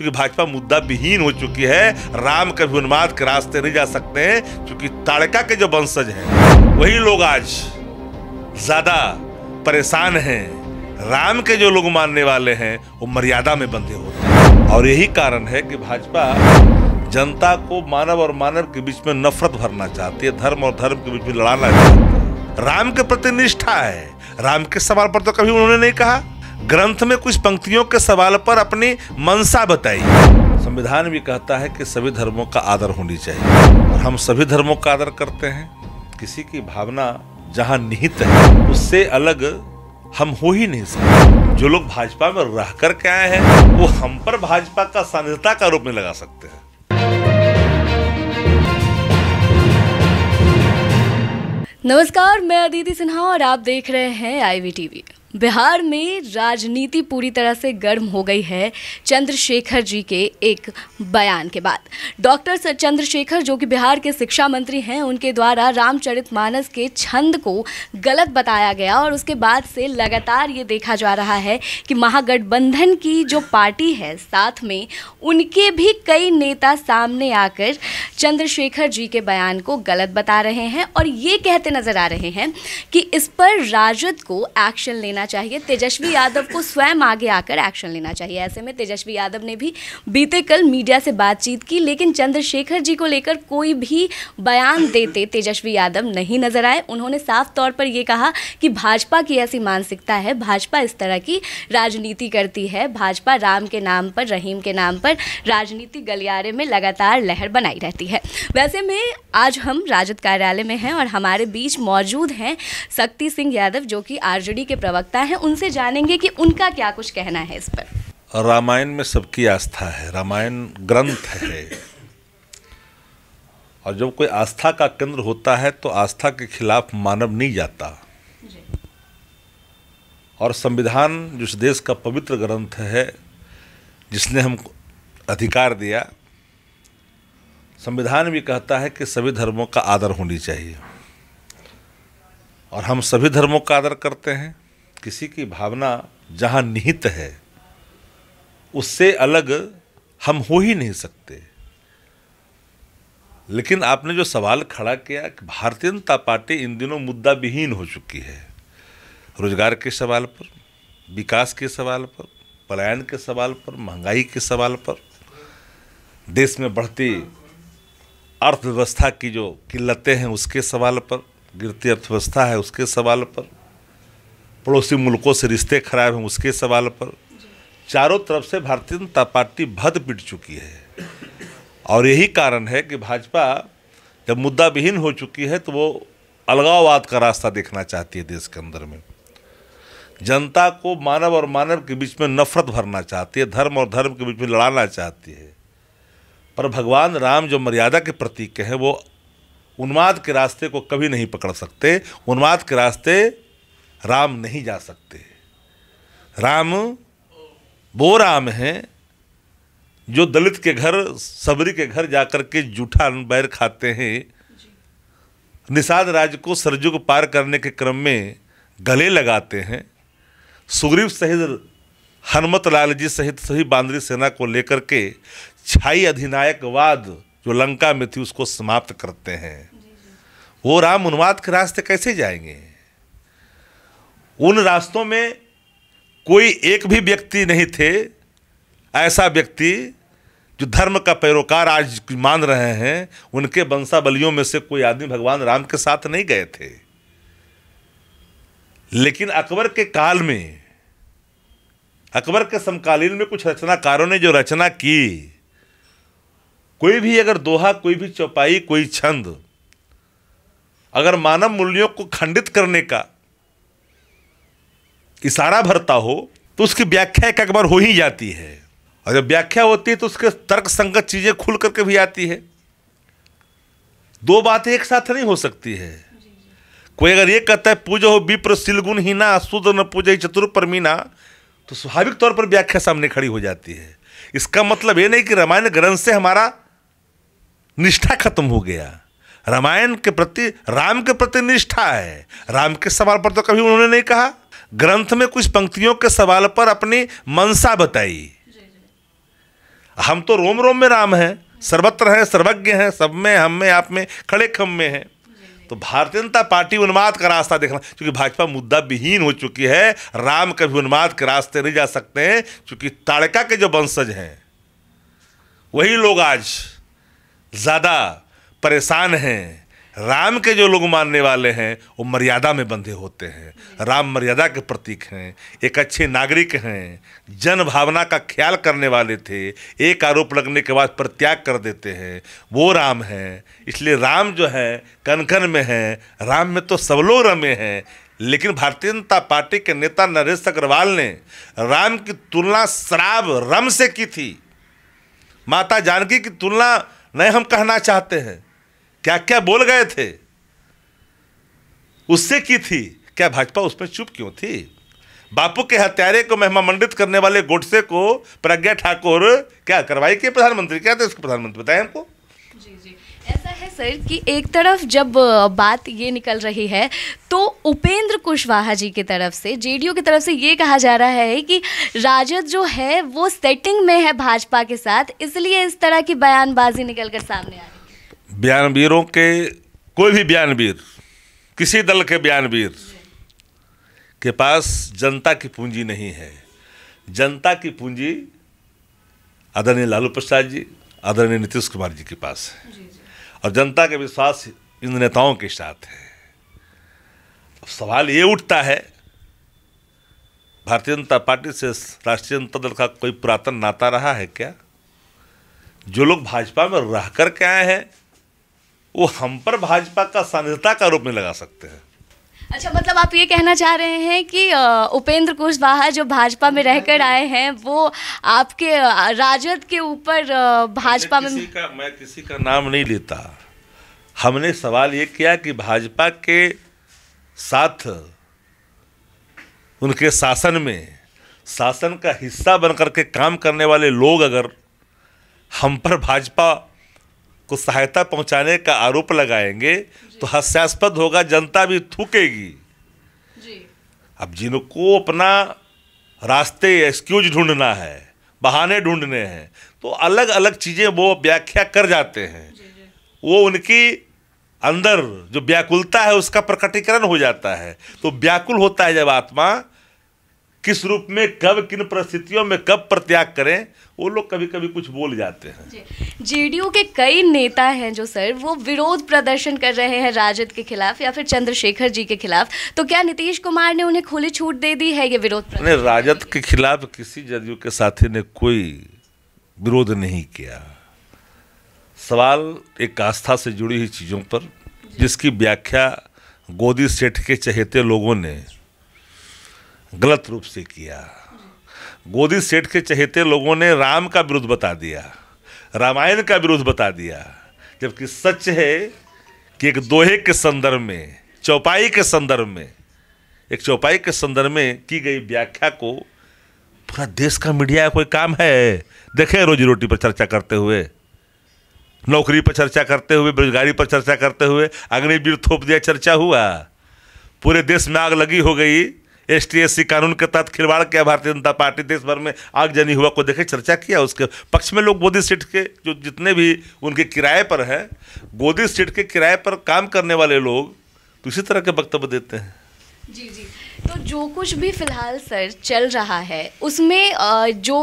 क्योंकि भाजपा मुद्दा विहीन हो चुकी है राम कभी उन्माद के रास्ते नहीं जा सकते हैं क्योंकि ताड़का के जो वंशज हैं वही लोग आज ज़्यादा परेशान हैं राम के जो लोग मानने वाले हैं वो मर्यादा में बंधे होते हैं और यही कारण है कि भाजपा जनता को मानव और मानव के बीच में नफरत भरना चाहती है धर्म और धर्म के बीच में लड़ाना चाहती है राम के प्रति निष्ठा है राम के सवाल पर तो कभी उन्होंने नहीं कहा ग्रंथ में कुछ पंक्तियों के सवाल पर अपनी मनसा बताई संविधान भी कहता है कि सभी धर्मों का आदर होनी चाहिए और हम सभी धर्मों का आदर करते हैं किसी की भावना जहाँ निहित है उससे अलग हम हो ही नहीं सकते जो लोग भाजपा में रह कर के आए हैं वो हम पर भाजपा का सांद्रता का रूप में लगा सकते हैं नमस्कार मैं अदिति सिन्हा और आप देख रहे हैं आईवी टीवी बिहार में राजनीति पूरी तरह से गर्म हो गई है चंद्रशेखर जी के एक बयान के बाद डॉक्टर चंद्रशेखर जो कि बिहार के शिक्षा मंत्री हैं उनके द्वारा रामचरितमानस के छंद को गलत बताया गया और उसके बाद से लगातार ये देखा जा रहा है कि महागठबंधन की जो पार्टी है साथ में उनके भी कई नेता सामने आकर चंद्रशेखर जी के बयान को गलत बता रहे हैं और ये कहते नज़र आ रहे हैं कि इस पर राजद को एक्शन लेना लेना चाहिए तेजस्वी यादव को स्वयं आगे आकर एक्शन लेना चाहिए ऐसे में तेजस्वी यादव ने भी बीते कल मीडिया से बातचीत की लेकिन चंद्रशेखर जी को लेकर कोई भी बयान देते तेजस्वी यादव नहीं नजर आए उन्होंने साफ तौर पर यह कहा कि भाजपा की ऐसी मानसिकता है भाजपा इस तरह की राजनीति करती है भाजपा राम के नाम पर रहीम के नाम पर राजनीति गलियारे में लगातार लहर बनाई रहती है वैसे में आज हम राजद कार्यालय में हैं और हमारे बीच मौजूद हैं शक्ति सिंह यादव जो कि आरजेडी के प्रवक्ता प्रवक्ता है उनसे जानेंगे कि उनका क्या कुछ कहना है इस पर रामायण में सबकी आस्था है रामायण ग्रंथ है और जब कोई आस्था का केंद्र होता है तो आस्था के खिलाफ मानव नहीं जाता और संविधान जिस देश का पवित्र ग्रंथ है जिसने हमको अधिकार दिया संविधान भी कहता है कि सभी धर्मों का आदर होनी चाहिए और हम सभी धर्मों का आदर करते हैं किसी की भावना जहाँ निहित है उससे अलग हम हो ही नहीं सकते लेकिन आपने जो सवाल खड़ा किया कि भारतीय जनता पार्टी इन दिनों मुद्दा विहीन हो चुकी है रोजगार के सवाल पर विकास के सवाल पर पलायन के सवाल पर महंगाई के सवाल पर देश में बढ़ती अर्थव्यवस्था की जो किल्लतें हैं उसके सवाल पर गिरती अर्थव्यवस्था है उसके सवाल पर पड़ोसी मुल्कों से रिश्ते खराब हैं उसके सवाल पर चारों तरफ से भारतीय जनता पार्टी भद पिट चुकी है और यही कारण है कि भाजपा जब मुद्दा विहीन हो चुकी है तो वो अलगाववाद का रास्ता देखना चाहती है देश के अंदर में जनता को मानव और मानव के बीच में नफरत भरना चाहती है धर्म और धर्म के बीच में लड़ाना चाहती है पर भगवान राम जो मर्यादा के प्रतीक हैं वो उन्माद के रास्ते को कभी नहीं पकड़ सकते उन्माद के रास्ते राम नहीं जा सकते राम वो राम हैं जो दलित के घर सबरी के घर जाकर के जूठा बैर खाते हैं निषाद राज को सरजुग पार करने के क्रम में गले लगाते हैं सुग्रीव सहित हनुमत लाल जी सहित सभी बांद्री सेना को लेकर के छाई अधिनायकवाद जो लंका में थी उसको समाप्त करते हैं वो राम उन्माद के रास्ते कैसे जाएंगे उन रास्तों में कोई एक भी व्यक्ति नहीं थे ऐसा व्यक्ति जो धर्म का पैरोकार आज मान रहे हैं उनके वंशावलियों में से कोई आदमी भगवान राम के साथ नहीं गए थे लेकिन अकबर के काल में अकबर के समकालीन में कुछ रचनाकारों ने जो रचना की कोई भी अगर दोहा कोई भी चौपाई कोई छंद अगर मानव मूल्यों को खंडित करने का इशारा भरता हो तो उसकी व्याख्या एक अखबार हो ही जाती है और जब व्याख्या होती है तो उसके तर्क संगत चीज़ें खुल करके भी आती है दो बातें एक साथ नहीं हो सकती है कोई अगर ये कहता है पूजा हो विप्र सिलगुन ही ना शुद्ध न पूजा चतुर परमीना तो स्वाभाविक तौर पर व्याख्या सामने खड़ी हो जाती है इसका मतलब ये नहीं कि रामायण ग्रंथ से हमारा निष्ठा खत्म हो गया रामायण के प्रति राम के प्रति निष्ठा है राम के सवाल पर तो कभी उन्होंने नहीं कहा ग्रंथ में कुछ पंक्तियों के सवाल पर अपनी मनसा बताई हम तो रोम रोम में राम हैं सर्वत्र हैं सर्वज्ञ हैं सब में हम में आप में खड़े खम में हैं तो भारतीय जनता पार्टी उन्माद का रास्ता देखना क्योंकि भाजपा मुद्दा विहीन हो चुकी है राम कभी उन्माद के रास्ते नहीं जा सकते हैं क्योंकि ताड़का के जो वंशज हैं वही लोग आज ज़्यादा परेशान हैं राम के जो लोग मानने वाले हैं वो मर्यादा में बंधे होते हैं राम मर्यादा के प्रतीक हैं एक अच्छे नागरिक हैं जन भावना का ख्याल करने वाले थे एक आरोप लगने के बाद प्रत्याग कर देते हैं वो राम हैं इसलिए राम जो है कनखन में हैं राम में तो सब लोग रमे हैं लेकिन भारतीय जनता पार्टी के नेता नरेश अग्रवाल ने राम की तुलना शराब रम से की थी माता जानकी की तुलना नहीं हम कहना चाहते हैं क्या क्या बोल गए थे उससे की थी क्या भाजपा उस पर चुप क्यों थी बापू के हत्यारे को महिमामंडित करने वाले गोडसे को प्रज्ञा ठाकुर क्या करवाई के प्रधानमंत्री क्या थे इसके प्रधानमंत्री बताए हमको ऐसा है सर कि एक तरफ जब बात ये निकल रही है तो उपेंद्र कुशवाहा जी की तरफ से जेडीयू की तरफ से ये कहा जा रहा है कि राजद जो है वो सेटिंग में है भाजपा के साथ इसलिए इस तरह की बयानबाजी निकल कर सामने आ रही है बयानवीरों के कोई भी बयानवीर किसी दल के बयानवीर के पास जनता की पूंजी नहीं है जनता की पूंजी आदरणीय लालू प्रसाद जी आदरणीय नीतीश कुमार जी के पास है और जनता के विश्वास इन नेताओं के साथ है सवाल ये उठता है भारतीय जनता पार्टी से राष्ट्रीय जनता दल का कोई पुरातन नाता रहा है क्या जो लोग भाजपा में रह कर के आए हैं वो हम पर भाजपा का सांद्रता का आरोप नहीं लगा सकते हैं अच्छा मतलब आप ये कहना चाह रहे हैं कि उपेंद्र कुशवाहा जो भाजपा में रहकर आए हैं वो आपके राजद के ऊपर भाजपा में का मैं किसी का नाम नहीं लेता हमने सवाल ये किया कि भाजपा के साथ उनके शासन में शासन का हिस्सा बनकर के काम करने वाले लोग अगर हम पर भाजपा को सहायता पहुंचाने का आरोप लगाएंगे तो हास्यास्पद होगा जनता भी थूकेगी अब जिनको अपना रास्ते एक्सक्यूज ढूंढना है बहाने ढूंढने हैं तो अलग अलग चीज़ें वो व्याख्या कर जाते हैं वो उनकी अंदर जो व्याकुलता है उसका प्रकटीकरण हो जाता है तो व्याकुल होता है जब आत्मा किस रूप में कब किन परिस्थितियों में कब प्रत्याग करें वो लोग कभी कभी कुछ बोल जाते हैं जेडीयू के कई नेता हैं जो सर वो विरोध प्रदर्शन कर रहे हैं राजद के खिलाफ या फिर चंद्रशेखर जी के खिलाफ तो क्या नीतीश कुमार ने उन्हें खुली छूट दे दी है ये विरोध नहीं राजद के खिलाफ किसी जदयू के साथी ने कोई विरोध नहीं किया सवाल एक आस्था से जुड़ी हुई चीज़ों पर जिसकी व्याख्या गोदी सेठ के चहेते लोगों ने गलत रूप से किया गोदी सेठ के चहेते लोगों ने राम का विरोध बता दिया रामायण का विरोध बता दिया जबकि सच है कि एक दोहे के संदर्भ में चौपाई के संदर्भ में एक चौपाई के संदर्भ में की गई व्याख्या को पूरा देश का मीडिया कोई काम है देखे रोजी रोटी पर चर्चा करते हुए नौकरी पर चर्चा करते हुए बेरोजगारी पर चर्चा करते हुए अग्निवीर थोप दिया चर्चा हुआ पूरे देश में आग लगी हो गई सी कानून के तहत खिलवाड़ किया भारतीय जनता पार्टी देश भर में आगजनी हुआ को देखे चर्चा किया उसके पक्ष में लोग गोदी सीट के जो जितने भी उनके किराए पर हैं गोदी सीट के किराए पर काम करने वाले लोग तो इसी तरह के वक्तव्य देते हैं जी जी तो जो कुछ भी फिलहाल सर चल रहा है उसमें जो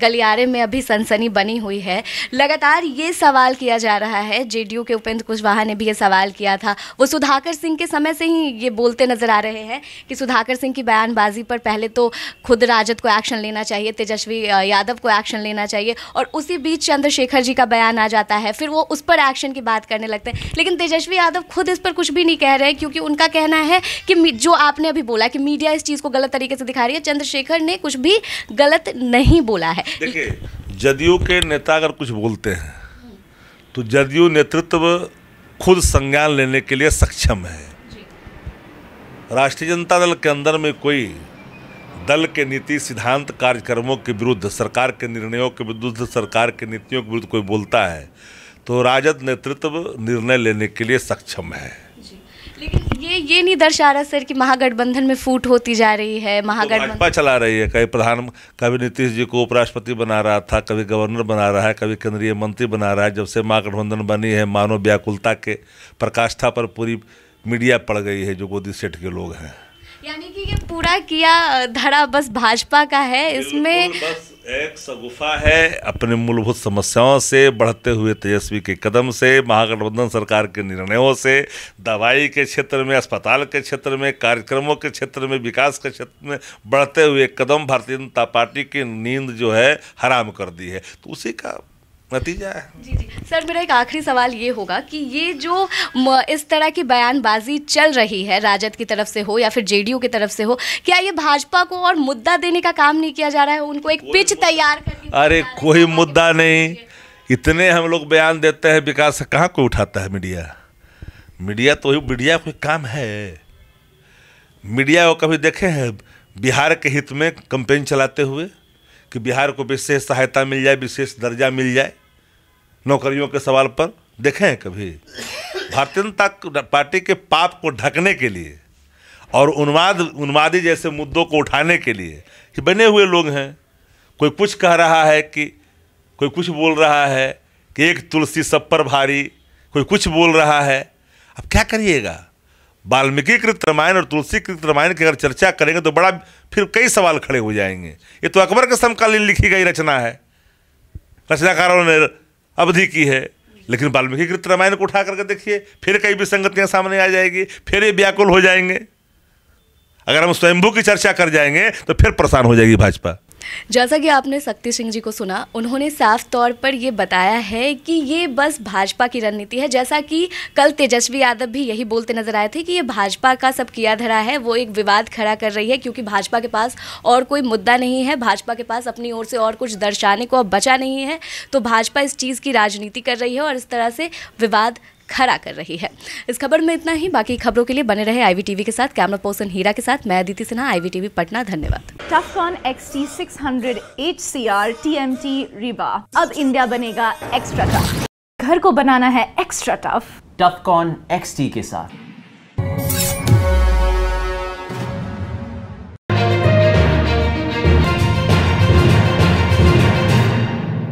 गलियारे में अभी सनसनी बनी हुई है लगातार ये सवाल किया जा रहा है जेडीयू के उपेंद्र कुशवाहा ने भी ये सवाल किया था वो सुधाकर सिंह के समय से ही ये बोलते नजर आ रहे हैं कि सुधाकर सिंह की बयानबाजी पर पहले तो खुद राजद को एक्शन लेना चाहिए तेजस्वी यादव को एक्शन लेना चाहिए और उसी बीच चंद्रशेखर जी का बयान आ जाता है फिर वो उस पर एक्शन की बात करने लगते हैं लेकिन तेजस्वी यादव खुद इस पर कुछ भी नहीं कह रहे क्योंकि उनका कहना है कि जो आपने अभी बोला कि मीडिया इस चीज़ को गलत तरीके से दिखा रही है चंद्रशेखर ने कुछ भी गलत नहीं बोला है देखिए जदयू के नेता अगर कुछ बोलते हैं तो जदयू नेतृत्व खुद संज्ञान लेने के लिए सक्षम है राष्ट्रीय जनता दल के अंदर में कोई दल के नीति सिद्धांत कार्यक्रमों के विरुद्ध सरकार के निर्णयों के विरुद्ध सरकार के नीतियों के विरुद्ध कोई बोलता है तो राजद नेतृत्व निर्णय लेने के लिए सक्षम है ये ये नहीं दर्शा रहा सर कि महागठबंधन में फूट होती जा रही है तो महागठबंधन तो चला रही है कभी प्रधान कभी नीतीश जी को उपराष्ट्रपति बना रहा था कभी गवर्नर बना रहा है कभी केंद्रीय मंत्री बना रहा है जब से महागठबंधन बनी है मानव व्याकुलता के प्रकाष्ठा पर पूरी मीडिया पड़ गई है जो गोदी सेठ के लोग हैं यानी कि ये पूरा किया धड़ा बस भाजपा का है इसमें बस एक सगुफा है अपने मूलभूत समस्याओं से बढ़ते हुए तेजस्वी के कदम से महागठबंधन सरकार के निर्णयों से दवाई के क्षेत्र में अस्पताल के क्षेत्र में कार्यक्रमों के क्षेत्र में विकास के क्षेत्र में बढ़ते हुए कदम भारतीय जनता पार्टी की नींद जो है हराम कर दी है तो उसी का नतीजा है जी जी सर मेरा एक आखिरी सवाल ये होगा कि ये जो इस तरह की बयानबाजी चल रही है राजद की तरफ से हो या फिर जेडीयू की तरफ से हो क्या ये भाजपा को और मुद्दा देने का काम नहीं किया जा रहा है उनको एक पिच तैयार अरे कोई मुद्दा नहीं इतने हम लोग बयान देते हैं विकास कहाँ कोई उठाता है मीडिया मीडिया तो मीडिया कोई काम है मीडिया वो कभी देखे हैं बिहार के हित में कंपेन चलाते हुए कि बिहार को विशेष सहायता मिल जाए विशेष दर्जा मिल जाए नौकरियों के सवाल पर देखें कभी भारतीय जनता पार्टी के पाप को ढकने के लिए और उन्माद उन्मादी जैसे मुद्दों को उठाने के लिए कि बने हुए लोग हैं कोई कुछ कह रहा है कि कोई कुछ बोल रहा है कि एक तुलसी सब पर भारी कोई कुछ बोल रहा है अब क्या करिएगा वाल्मीकि कृत रामायण और तुलसी कृत रामायण की अगर चर्चा करेंगे तो बड़ा फिर कई सवाल खड़े हो जाएंगे ये तो अकबर के समकालीन लिखी गई रचना है रचनाकारों ने अवधि की है लेकिन वाल्मीकि कृत रामायण को उठा करके देखिए फिर कई विसंगतियाँ सामने आ जाएगी फिर ये व्याकुल हो जाएंगे अगर हम स्वयंभू की चर्चा कर जाएंगे तो फिर परेशान हो जाएगी भाजपा जैसा कि आपने शक्ति सिंह जी को सुना उन्होंने साफ तौर पर ये बताया है कि ये बस भाजपा की रणनीति है जैसा कि कल तेजस्वी यादव भी यही बोलते नजर आए थे कि ये भाजपा का सब किया धरा है वो एक विवाद खड़ा कर रही है क्योंकि भाजपा के पास और कोई मुद्दा नहीं है भाजपा के पास अपनी ओर से और कुछ दर्शाने को अब बचा नहीं है तो भाजपा इस चीज़ की राजनीति कर रही है और इस तरह से विवाद खड़ा कर रही है इस खबर में इतना ही बाकी खबरों के लिए बने रहे टीवी के साथ कैमरा पर्सन हीरा के साथ मैं अदिति सिन्हा टीवी पटना धन्यवाद Tufcon X T six hundred H C R T M T rebar अब इंडिया बनेगा एक्स्ट्रा टफ घर को बनाना है extra tough Tufcon X T के साथ